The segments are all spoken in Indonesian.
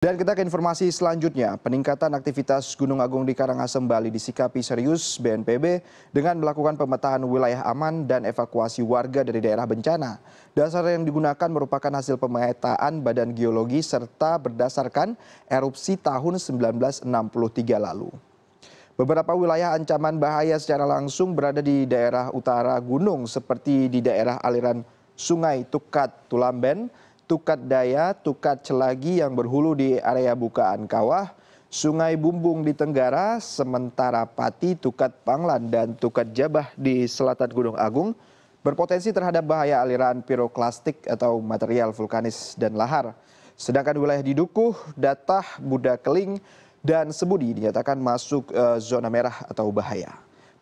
Dan kita ke informasi selanjutnya, peningkatan aktivitas Gunung Agung di Karangasem, Bali disikapi serius BNPB dengan melakukan pemetaan wilayah aman dan evakuasi warga dari daerah bencana. Dasar yang digunakan merupakan hasil pemetaan Badan Geologi serta berdasarkan erupsi tahun 1963 lalu. Beberapa wilayah ancaman bahaya secara langsung berada di daerah utara gunung seperti di daerah aliran Sungai Tukat Tulamben, Tukat Daya, Tukat Celagi yang berhulu di area bukaan kawah, Sungai Bumbung di Tenggara, sementara Pati, Tukat Panglan, dan Tukat Jabah di selatan Gunung Agung berpotensi terhadap bahaya aliran piroklastik atau material vulkanis dan lahar. Sedangkan wilayah di Dukuh, Datah, Buda Keling dan Sebudi dinyatakan masuk eh, zona merah atau bahaya.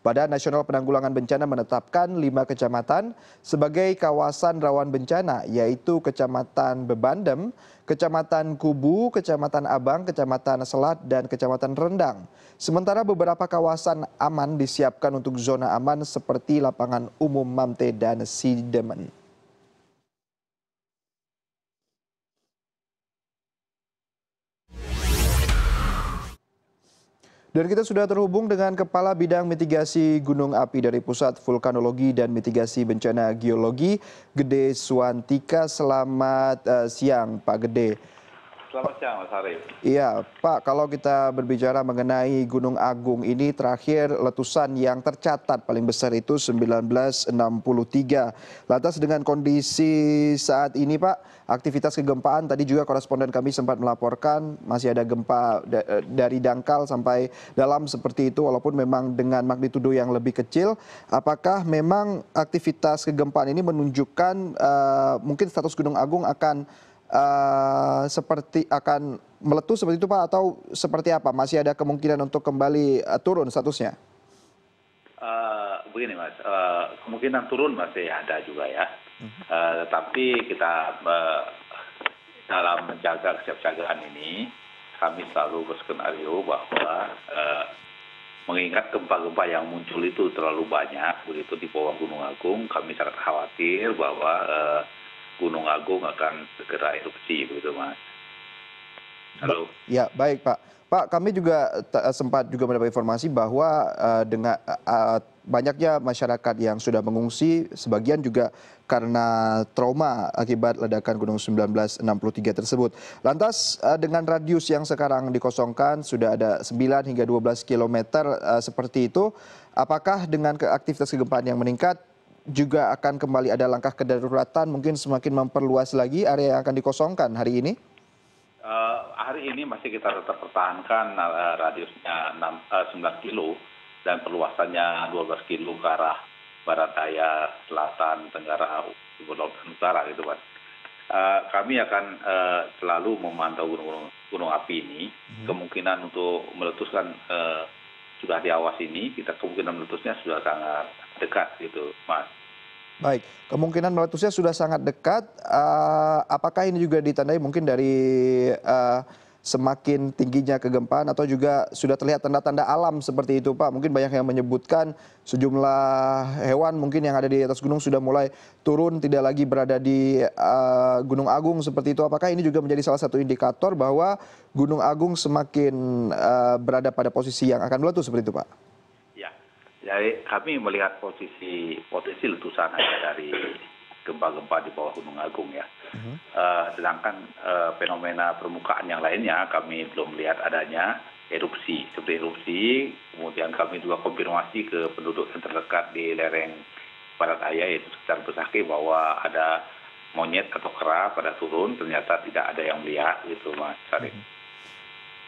Badan Nasional Penanggulangan Bencana menetapkan lima kecamatan sebagai kawasan rawan bencana, yaitu Kecamatan Bebandem, Kecamatan Kubu, Kecamatan Abang, Kecamatan Selat, dan Kecamatan Rendang. Sementara beberapa kawasan aman disiapkan untuk zona aman seperti lapangan umum Mamte dan Sidemen. Dan kita sudah terhubung dengan Kepala Bidang Mitigasi Gunung Api dari Pusat Vulkanologi dan Mitigasi Bencana Geologi, Gede Suantika. Selamat uh, siang, Pak Gede. Selamat siang, Mas Arief. Iya, Pak, kalau kita berbicara mengenai Gunung Agung ini terakhir letusan yang tercatat paling besar itu 1963. Lantas dengan kondisi saat ini, Pak, aktivitas kegempaan tadi juga koresponden kami sempat melaporkan masih ada gempa eh, dari dangkal sampai dalam seperti itu walaupun memang dengan magnitudo yang lebih kecil. Apakah memang aktivitas kegempaan ini menunjukkan uh, mungkin status Gunung Agung akan Eh, seperti akan meletus seperti itu Pak atau seperti apa? Masih ada kemungkinan untuk kembali uh, turun statusnya? Uh, begini Mas, uh, kemungkinan turun masih ada juga ya. Uh, tetapi kita uh, dalam menjaga kesiapsiagaan ini, kami selalu berskenario bahwa uh, mengingat gempa-gempa yang muncul itu terlalu banyak begitu di bawah Gunung Agung, kami sangat khawatir bahwa uh, Gunung Agung akan segera erupsi begitu Mas. Halo. Ya, baik Pak. Pak, kami juga eh, sempat juga mendapat informasi bahwa uh, dengan uh, banyaknya masyarakat yang sudah mengungsi, sebagian juga karena trauma akibat ledakan Gunung 1963 tersebut. Lantas uh, dengan radius yang sekarang dikosongkan sudah ada 9 hingga 12 km uh, seperti itu, apakah dengan ke kegempaan yang meningkat juga akan kembali ada langkah kedaruratan mungkin semakin memperluas lagi area yang akan dikosongkan hari ini? Uh, hari ini masih kita tetap pertahankan uh, radiusnya 6, uh, 9 kilo dan perluasannya 12 kilo ke arah barat daya, selatan, tenggara, timur laut dan utara gitu kan. Uh, kami akan uh, selalu memantau gunung-gunung api ini hmm. kemungkinan untuk meletuskan uh, sudah diawasi ini kita kemungkinan meletusnya sudah sangat dekat gitu mas Baik, kemungkinan meletusnya sudah sangat dekat. Uh, apakah ini juga ditandai mungkin dari uh, semakin tingginya kegempaan atau juga sudah terlihat tanda-tanda alam seperti itu Pak? Mungkin banyak yang menyebutkan sejumlah hewan mungkin yang ada di atas gunung sudah mulai turun tidak lagi berada di uh, Gunung Agung seperti itu. Apakah ini juga menjadi salah satu indikator bahwa Gunung Agung semakin uh, berada pada posisi yang akan meletus seperti itu Pak? Ya, jadi kami melihat posisi potensi letusan dari gempa-gempa di bawah Gunung Agung ya. Uh-huh. Uh, sedangkan uh, fenomena permukaan yang lainnya kami belum lihat adanya erupsi seperti erupsi. Kemudian kami juga konfirmasi ke penduduk yang terdekat di lereng Barat Daya yaitu sekitar Besaki bahwa ada monyet atau kera pada turun ternyata tidak ada yang melihat gitu Mas Sarif. Uh-huh. Mhm.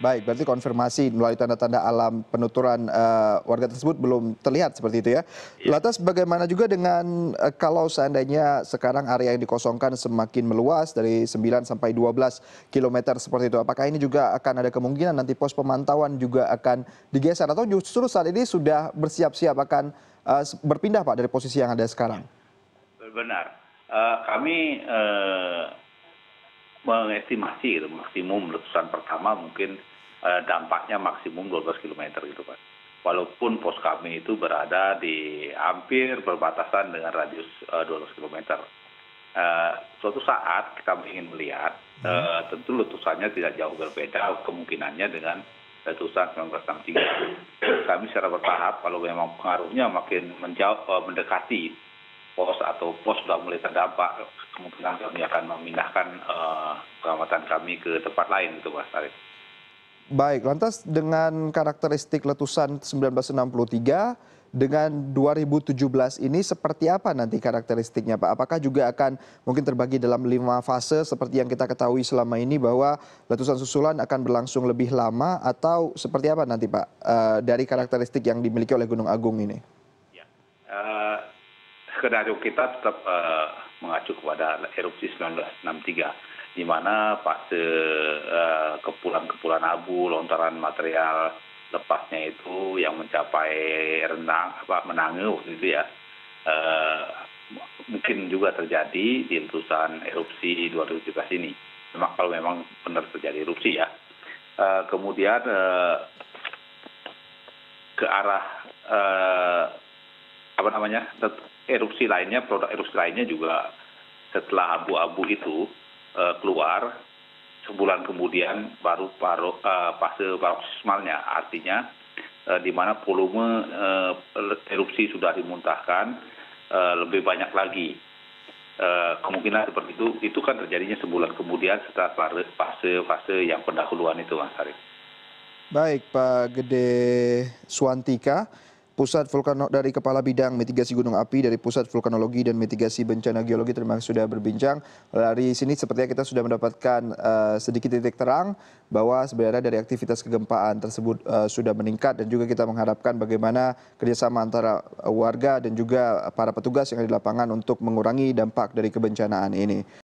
Baik, berarti konfirmasi melalui tanda-tanda alam penuturan uh, warga tersebut belum terlihat seperti itu ya. ya. Lantas bagaimana juga dengan uh, kalau seandainya sekarang area yang dikosongkan semakin meluas dari 9 sampai 12 km seperti itu. Apakah ini juga akan ada kemungkinan nanti pos pemantauan juga akan digeser atau justru saat ini sudah bersiap-siap akan uh, berpindah Pak dari posisi yang ada sekarang? Benar. Uh, kami uh mengestimasi gitu, maksimum letusan pertama mungkin Eh, dampaknya maksimum dua belas km gitu pak walaupun pos kami itu berada di hampir berbatasan dengan radius eh, dua belas km eh, suatu saat kita ingin melihat hmm. tentu letusannya tidak jauh berbeda kemungkinannya dengan letusan 1963 kami secara bertahap kalau memang pengaruhnya makin menjauh mendekati pos atau pos sudah mulai terdampak kemungkinan kami akan memindahkan uh, pengamatan kami ke tempat lain gitu Mas Arief baik lantas dengan karakteristik letusan 1963 sembilan ratus enam puluh tiga dengan dua ribu tujuh belas ini seperti apa nanti karakteristiknya pak apakah juga akan mungkin terbagi dalam lima fase seperti yang kita ketahui selama ini bahwa letusan susulan akan berlangsung lebih lama atau seperti apa nanti pak eh, dari karakteristik yang dimiliki oleh gunung agung ini ya, eh, skenario kita tetap eh, mengacu kepada erupsi 1963 di mana fase eh, kepulan-kepulan abu, lontaran material lepasnya itu yang mencapai renang apa menangis waktu itu ya eh, mungkin juga terjadi di letusan erupsi 2017 ini. Memang kalau memang benar terjadi erupsi ya. Eh, kemudian ke arah apa namanya erupsi lainnya, produk erupsi lainnya juga setelah abu-abu itu Eh, keluar sebulan kemudian baru eh, fase paroksismalnya artinya eh, di mana volume erupsi sudah dimuntahkan lebih banyak lagi kemungkinan seperti itu itu kan terjadinya sebulan kemudian setelah fase fase yang pendahuluan itu mas Arief. Baik Pak Gede Suantika. Pusat Vulkano dari Kepala Bidang Mitigasi Gunung Api dari Pusat Vulkanologi dan Mitigasi Bencana Geologi terima kasih sudah berbincang. Dari sini sepertinya kita sudah mendapatkan uh, sedikit titik terang bahwa sebenarnya dari aktivitas kegempaan tersebut uh, sudah meningkat dan juga kita mengharapkan bagaimana kerjasama antara warga dan juga para petugas yang ada di lapangan untuk mengurangi dampak dari kebencanaan ini.